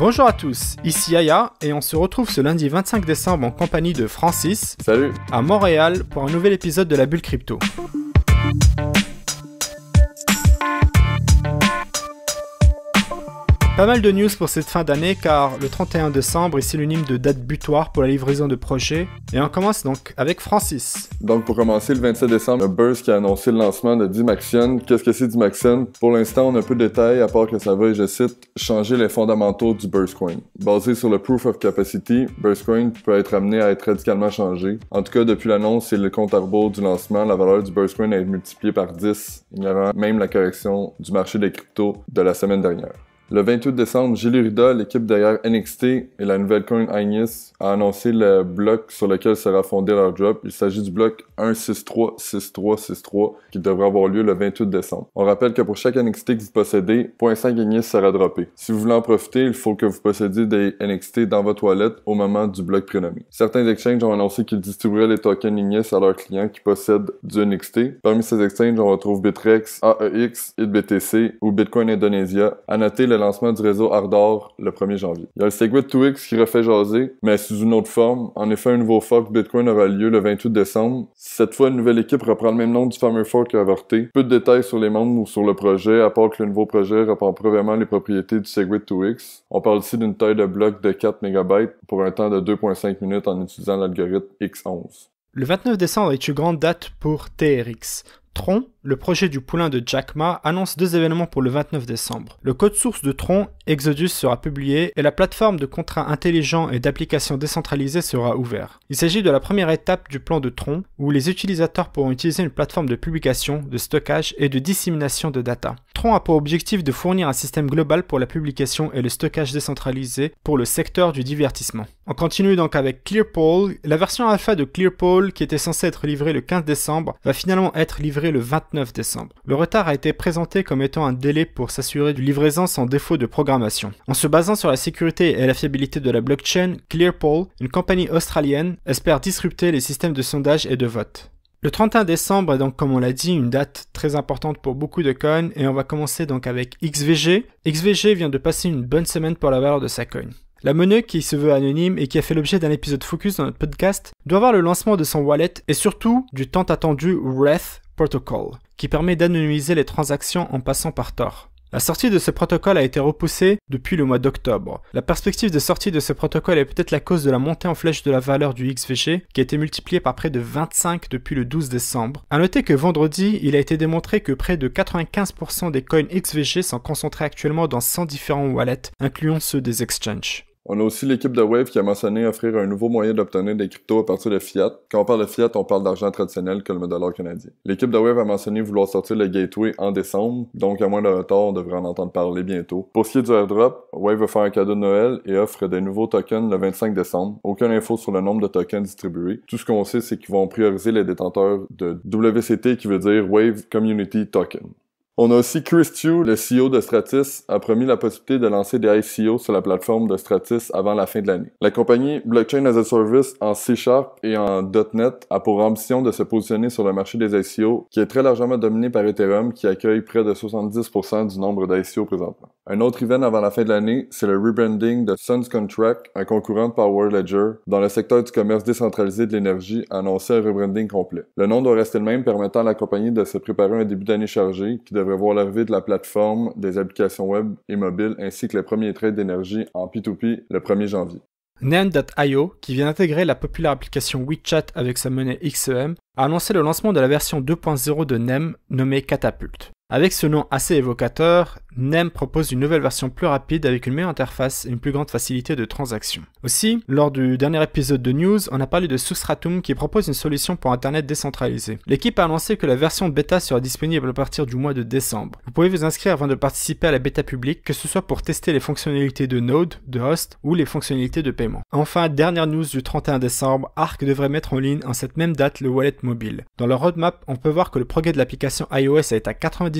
Bonjour à tous, ici Aya et on se retrouve ce lundi 25 décembre en compagnie de Francis. À Montréal pour un nouvel épisode de la Bulle Crypto. Pas mal de news pour cette fin d'année car le 31 décembre est synonyme de date butoir pour la livraison de projets et on commence donc avec Francis. Donc pour commencer le 27 décembre, Burst qui a annoncé le lancement de Dimaxion. Qu'est-ce que c'est Dimaxion Pour l'instant, on a peu de détails à part que ça va, et je cite, changer les fondamentaux du Burst Coin. Basé sur le Proof of Capacity, Burst Coin peut être amené à être radicalement changé. En tout cas, depuis l'annonce et le compte à rebours du lancement, la valeur du Burst Coin a été multipliée par 10, ignorant même la correction du marché des cryptos de la semaine dernière. Le 28 décembre, Gilles Rida, l'équipe derrière NXT et la nouvelle coin Ignis, a annoncé le bloc sur lequel sera fondé leur drop. Il s'agit du bloc 1636363 qui devrait avoir lieu le 28 décembre. On rappelle que pour chaque NXT que vous possédez, 0.5 Ignis sera droppé. Si vous voulez en profiter, il faut que vous possédiez des NXT dans votre toilette au moment du bloc prénommé. Certains exchanges ont annoncé qu'ils distribueraient les tokens Ignis à leurs clients qui possèdent du NXT. Parmi ces exchanges, on retrouve Bitrex, AEX, BTC ou Bitcoin Indonesia. À noter, le lancement du réseau Ardor le 1er janvier. Il y a le Segwit 2X qui refait jaser, mais sous une autre forme. En effet, un nouveau fork Bitcoin aura lieu le 28 décembre. Cette fois, une nouvelle équipe reprend le même nom du fameux fork avorté. Peu de détails sur les membres ou sur le projet, à part que le nouveau projet reprend probablement les propriétés du Segwit 2X. On parle ici d'une taille de bloc de 4 MB pour un temps de 2.5 minutes en utilisant l'algorithme X11. Le 29 décembre est une grande date pour TRX. Tron le projet du poulain de Jack Ma annonce deux événements pour le 29 décembre. Le code source de Tron, Exodus, sera publié et la plateforme de contrats intelligents et d'applications décentralisées sera ouverte. Il s'agit de la première étape du plan de Tron où les utilisateurs pourront utiliser une plateforme de publication, de stockage et de dissémination de data. Tron a pour objectif de fournir un système global pour la publication et le stockage décentralisé pour le secteur du divertissement. On continue donc avec ClearPoll. La version alpha de ClearPoll qui était censée être livrée le 15 décembre va finalement être livrée le 29 décembre. Le retard a été présenté comme étant un délai pour s'assurer du livraison sans défaut de programmation. En se basant sur la sécurité et la fiabilité de la blockchain, Clearpool, une compagnie australienne, espère disrupter les systèmes de sondage et de vote. Le 31 décembre est donc, comme on l'a dit, une date très importante pour beaucoup de coins et on va commencer donc avec XVG. XVG vient de passer une bonne semaine pour la valeur de sa coin. La monnaie qui se veut anonyme et qui a fait l'objet d'un épisode focus dans notre podcast doit avoir le lancement de son wallet et surtout du temps attendu Wrath Protocol, qui permet d'anonymiser les transactions en passant par Tor. La sortie de ce protocole a été repoussée depuis le mois d'octobre. La perspective de sortie de ce protocole est peut-être la cause de la montée en flèche de la valeur du XVG qui a été multipliée par près de 25 depuis le 12 décembre. À noter que vendredi, il a été démontré que près de 95% des coins XVG sont concentrés actuellement dans 100 différents wallets, incluant ceux des exchanges. On a aussi l'équipe de Wave qui a mentionné offrir un nouveau moyen d'obtenir des cryptos à partir de fiat. Quand on parle de fiat, on parle d'argent traditionnel comme le dollar canadien. L'équipe de Wave a mentionné vouloir sortir le gateway en décembre, donc à moins de retard, on devrait en entendre parler bientôt. Pour ce qui est du airdrop, Wave va faire un cadeau de Noël et offre des nouveaux tokens le 25 décembre. Aucune info sur le nombre de tokens distribués. Tout ce qu'on sait, c'est qu'ils vont prioriser les détenteurs de WCT qui veut dire Wave Community Token. On a aussi Chris Chu, le CEO de Stratis, a promis la possibilité de lancer des ICO e sur la plateforme de Stratis avant la fin de l'année. La compagnie Blockchain as a Service en C Sharp et en .NET a pour ambition de se positionner sur le marché des ICO qui est très largement dominé par Ethereum qui accueille près de 70% du nombre d'ICO présentement. Un autre event avant la fin de l'année, c'est le rebranding de Suns Contract, un concurrent de Power Ledger, dans le secteur du commerce décentralisé de l'énergie, a annoncé un rebranding complet. Le nom doit rester le même permettant à la compagnie de se préparer un début d'année chargé qui devrait voir l'arrivée de la plateforme, des applications web et mobiles ainsi que les premiers traits d'énergie en P2P le 1er janvier. NEM.io, qui vient d'intégrer la populaire application WeChat avec sa monnaie XEM, a annoncé le lancement de la version 2.0 de NEM nommée Catapult. Avec ce nom assez évocateur, NEM propose une nouvelle version plus rapide avec une meilleure interface et une plus grande facilité de transaction. Aussi, lors du dernier épisode de News, on a parlé de Soustratum qui propose une solution pour Internet décentralisé. L'équipe a annoncé que la version bêta sera disponible à partir du mois de décembre. Vous pouvez vous inscrire avant de participer à la bêta publique, que ce soit pour tester les fonctionnalités de Node, de Host ou les fonctionnalités de paiement. Enfin, dernière news du 31 décembre, Arc devrait mettre en ligne en cette même date le wallet mobile. Dans leur roadmap, on peut voir que le progrès de l'application iOS est à 90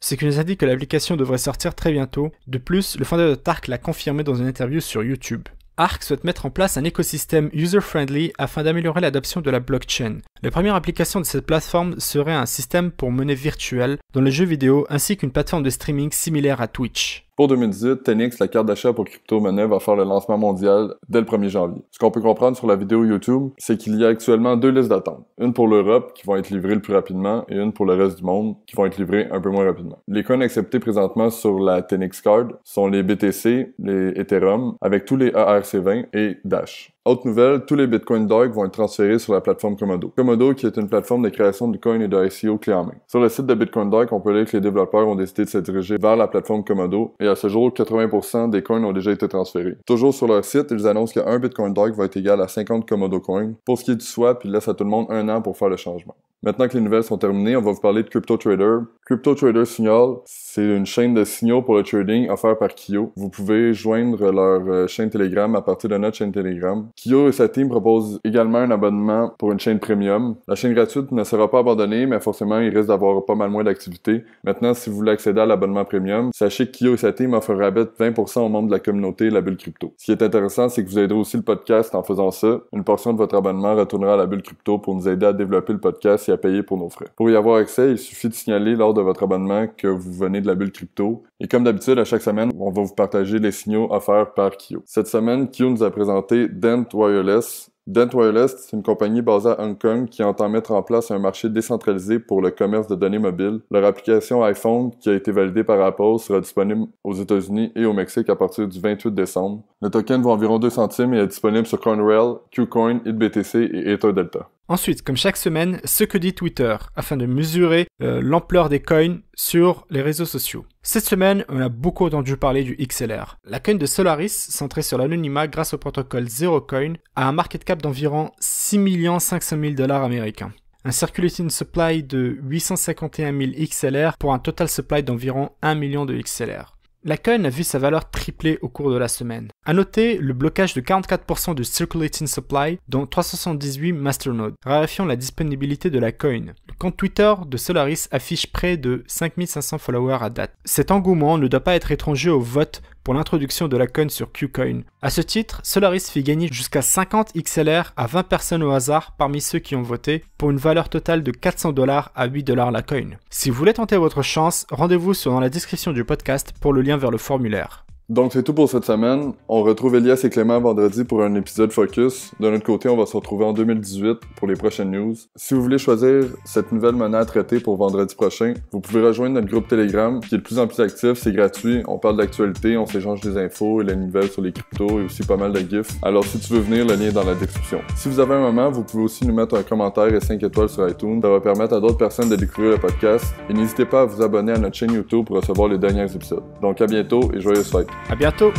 ce qui nous indique que l'application devrait sortir très bientôt. De plus, le fondateur de Tark l'a confirmé dans une interview sur YouTube. Arc souhaite mettre en place un écosystème user-friendly afin d'améliorer l'adoption de la blockchain. La première application de cette plateforme serait un système pour monnaie virtuelle dans les jeux vidéo ainsi qu'une plateforme de streaming similaire à Twitch. Pour 2018, Tenix, la carte d'achat pour crypto-monnaie, va faire le lancement mondial dès le 1er janvier. Ce qu'on peut comprendre sur la vidéo YouTube, c'est qu'il y a actuellement deux listes d'attente. Une pour l'Europe, qui vont être livrées le plus rapidement, et une pour le reste du monde, qui vont être livrées un peu moins rapidement. Les coins acceptés présentement sur la Tenix Card sont les BTC, les Ethereum, avec tous les ARC20 et Dash. Autre nouvelle, tous les Bitcoin Dog vont être transférés sur la plateforme Commodo. Komodo qui est une plateforme de création de coins et de ICO clé Sur le site de Bitcoin Dog, on peut lire que les développeurs ont décidé de se diriger vers la plateforme Commodo et à ce jour, 80% des coins ont déjà été transférés. Toujours sur leur site, ils annoncent qu'un Bitcoin Dog va être égal à 50 Komodo coins. Pour ce qui est du swap, ils laissent à tout le monde un an pour faire le changement. Maintenant que les nouvelles sont terminées, on va vous parler de Crypto Trader. Crypto Trader Signal, c'est une chaîne de signaux pour le trading offerte par Kyo. Vous pouvez joindre leur euh, chaîne Telegram à partir de notre chaîne Telegram. Kyo et sa team proposent également un abonnement pour une chaîne premium. La chaîne gratuite ne sera pas abandonnée, mais forcément, il risque d'avoir pas mal moins d'activités. Maintenant, si vous voulez accéder à l'abonnement premium, sachez que Kyo et sa team offrent un rabais de 20% aux membres de la communauté La Bulle Crypto. Ce qui est intéressant, c'est que vous aiderez aussi le podcast en faisant ça. Une portion de votre abonnement retournera à La Bulle Crypto pour nous aider à développer le podcast payer pour nos frais. Pour y avoir accès, il suffit de signaler lors de votre abonnement que vous venez de la bulle crypto. Et comme d'habitude, à chaque semaine, on va vous partager les signaux offerts par Kyo. Cette semaine, Kyo nous a présenté Dent Wireless, Dent Wireless, c'est une compagnie basée à Hong Kong qui entend mettre en place un marché décentralisé pour le commerce de données mobiles. Leur application iPhone, qui a été validée par Apple, sera disponible aux États-Unis et au Mexique à partir du 28 décembre. Le token vaut environ 2 centimes et est disponible sur CoinRail, Qcoin, ITBTC et EtherDelta. Ensuite, comme chaque semaine, ce que dit Twitter afin de mesurer euh, l'ampleur des coins sur les réseaux sociaux. Cette semaine, on a beaucoup entendu parler du XLR. La coin de Solaris, centrée sur l'anonymat grâce au protocole Zero Coin, a un market cap d'environ 6 500 000 dollars américains. Un circulating supply de 851 000 XLR pour un total supply d'environ 1 million de XLR. La coin a vu sa valeur tripler au cours de la semaine. À noter le blocage de 44% de circulating supply, dont 378 masternodes, raréfiant la disponibilité de la coin. Le compte Twitter de Solaris affiche près de 5500 followers à date. Cet engouement ne doit pas être étranger au vote pour l'introduction de la coin sur Qcoin. À ce titre, Solaris fit gagner jusqu'à 50 XLR à 20 personnes au hasard parmi ceux qui ont voté pour une valeur totale de 400 dollars à 8 dollars la coin. Si vous voulez tenter votre chance, rendez-vous sur dans la description du podcast pour le lien vers le formulaire. Donc c'est tout pour cette semaine. On retrouve Elias et Clément vendredi pour un épisode focus. De notre côté, on va se retrouver en 2018 pour les prochaines news. Si vous voulez choisir cette nouvelle monnaie à traiter pour vendredi prochain, vous pouvez rejoindre notre groupe Telegram qui est de plus en plus actif, c'est gratuit, on parle d'actualité, on s'échange des infos et les nouvelles sur les cryptos et aussi pas mal de gifs. Alors si tu veux venir, le lien est dans la description. Si vous avez un moment, vous pouvez aussi nous mettre un commentaire et 5 étoiles sur iTunes. Ça va permettre à d'autres personnes de découvrir le podcast. Et n'hésitez pas à vous abonner à notre chaîne YouTube pour recevoir les derniers épisodes. Donc à bientôt et joyeux fêtes! À bientôt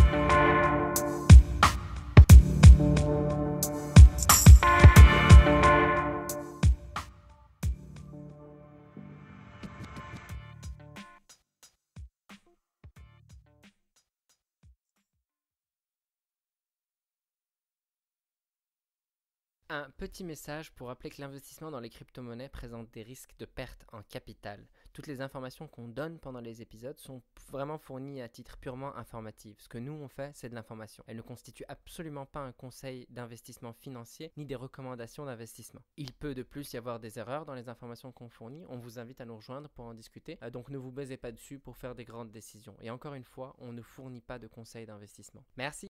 Un petit message pour rappeler que l'investissement dans les crypto-monnaies présente des risques de perte en capital toutes les informations qu'on donne pendant les épisodes sont vraiment fournies à titre purement informatif. Ce que nous on fait, c'est de l'information. Elle ne constitue absolument pas un conseil d'investissement financier ni des recommandations d'investissement. Il peut de plus y avoir des erreurs dans les informations qu'on fournit. On vous invite à nous rejoindre pour en discuter. Euh, donc ne vous baisez pas dessus pour faire des grandes décisions. Et encore une fois, on ne fournit pas de conseils d'investissement. Merci.